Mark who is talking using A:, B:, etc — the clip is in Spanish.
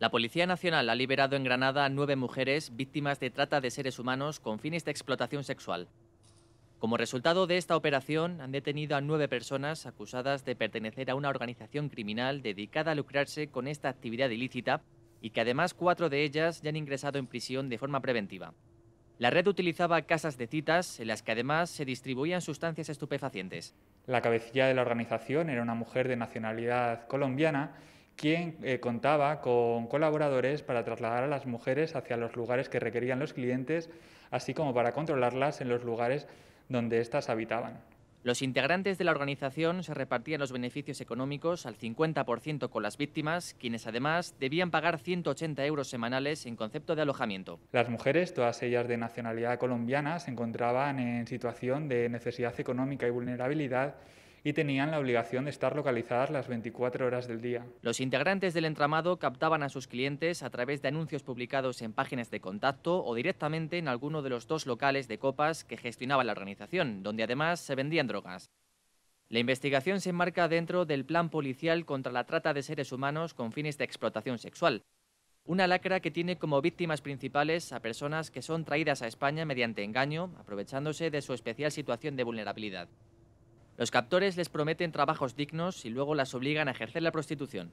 A: La Policía Nacional ha liberado en Granada a nueve mujeres víctimas de trata de seres humanos con fines de explotación sexual. Como resultado de esta operación, han detenido a nueve personas acusadas de pertenecer a una organización criminal dedicada a lucrarse con esta actividad ilícita y que además cuatro de ellas ya han ingresado en prisión de forma preventiva. La red utilizaba casas de citas en las que además se distribuían sustancias
B: estupefacientes. La cabecilla de la organización era una mujer de nacionalidad colombiana quien eh, contaba con colaboradores para trasladar a las mujeres hacia los lugares que requerían los clientes, así como para controlarlas en los lugares donde éstas habitaban.
A: Los integrantes de la organización se repartían los beneficios económicos al 50% con las víctimas, quienes además debían pagar 180 euros semanales en concepto de alojamiento.
B: Las mujeres, todas ellas de nacionalidad colombiana, se encontraban en situación de necesidad económica y vulnerabilidad y tenían la obligación de estar localizadas las 24 horas del día.
A: Los integrantes del entramado captaban a sus clientes a través de anuncios publicados en páginas de contacto o directamente en alguno de los dos locales de copas que gestionaba la organización, donde además se vendían drogas. La investigación se enmarca dentro del plan policial contra la trata de seres humanos con fines de explotación sexual, una lacra que tiene como víctimas principales a personas que son traídas a España mediante engaño, aprovechándose de su especial situación de vulnerabilidad. Los captores les prometen trabajos dignos y luego las obligan a ejercer la prostitución.